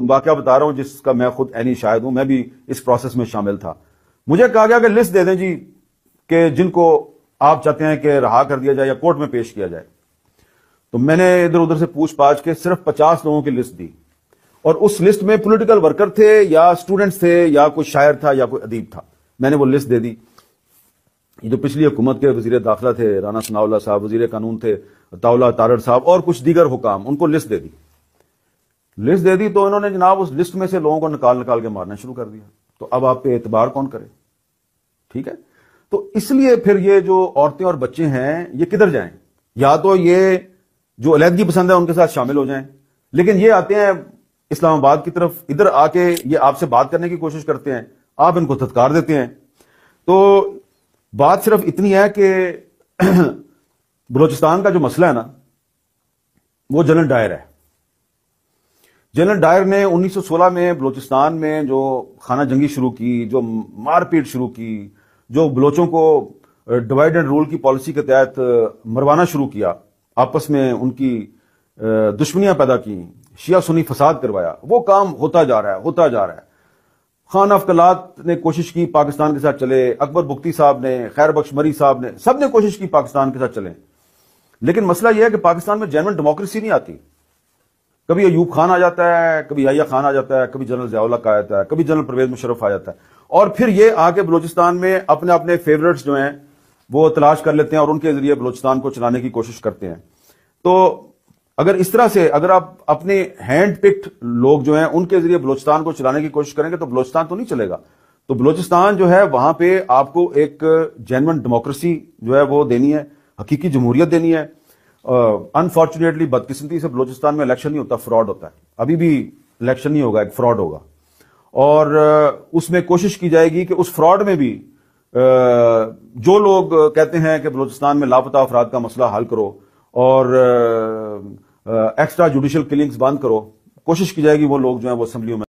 वाक़ बता रहा हूं जिसका मैं खुद एनी शायद हूं मैं भी इस प्रोसेस में शामिल था मुझे कहा गया कि लिस्ट दे दें जी कि जिनको आप चाहते हैं कि रहा कर दिया जाए या कोर्ट में पेश किया जाए तो मैंने इधर उधर से पूछ पाछ के सिर्फ पचास लोगों की लिस्ट दी और उस लिस्ट में पोलिटिकल वर्कर थे या स्टूडेंट्स थे या कोई शायर था या कोई अदीब था मैंने वो लिस्ट दे दी जो पिछली हुकूमत के वजीर दाखिला थे राना सनाउल्ला साहब वजीर कानून थे ताउला तारड़ साहब और कुछ दीगर हुकाम उनको लिस्ट दे दी लिस्ट दे दी तो इन्होंने जनाब उस लिस्ट में से लोगों को निकाल निकाल के मारना शुरू कर दिया तो अब आप पे एतबार कौन करे ठीक है तो इसलिए फिर ये जो औरतें और बच्चे हैं ये किधर जाएं या तो ये जो अलहदगी पसंद है उनके साथ शामिल हो जाएं लेकिन ये आते हैं इस्लामाबाद की तरफ इधर आके ये आपसे बात करने की कोशिश करते हैं आप इनको धत्कार देते हैं तो बात सिर्फ इतनी है कि बलोचिस्तान का जो मसला है ना वो जलन डायर है जनरल डायर ने 1916 में बलोचिस्तान में जो खाना जंगी शुरू की जो मारपीट शुरू की जो बलोचों को डिवाइड एंड रूल की पॉलिसी के तहत मरवाना शुरू किया आपस में उनकी दुश्मनियां पैदा की शिया सुनी फसाद करवाया वो काम होता जा रहा है होता जा रहा है खान अफकलात ने कोशिश की पाकिस्तान के साथ चले अकबर बुख्ती साहब ने खैर बख्श मरी साहब ने सब ने कोशिश की पाकिस्तान के साथ चले लेकिन मसला यह है कि पाकिस्तान में जैन डेमोक्रेसी नहीं आती कभी अयूब खान आ जाता है कभी अया खान आ जाता है कभी जनरल जयाउल्ला का आ जाता है कभी जनरल परवेज मुशरफ आ जाता है और फिर ये आके बलोचिस्तान में अपने अपने फेवरेट्स जो हैं वो तलाश कर लेते हैं और उनके जरिए बलोचिस्तान को चलाने की कोशिश करते हैं तो अगर इस तरह से अगर आप अपने हैंड पिक्ड लोग जो हैं उनके जरिए बलोचिस्तान को चलाने की कोशिश करेंगे तो बलोचिस्तान तो नहीं चलेगा तो बलोचिस्तान जो है वहां पे आपको एक जेनवन डेमोक्रेसी जो है वो देनी है हकीकी जमहूरियत देनी है अनफॉर्चुनेटली बदकिस्मती से बलोचिस्तान में इलेक्शन नहीं होता फ्रॉड होता है अभी भी इलेक्शन नहीं होगा एक फ्रॉड होगा और उसमें कोशिश की जाएगी कि उस फ्रॉड में भी जो लोग कहते हैं कि बलोचिस्तान में लापता अफराद का मसला हल करो और एक्स्ट्रा जुडिशल किलिंग्स बंद करो कोशिश की जाएगी वो लोग जो है वो असम्बलियों में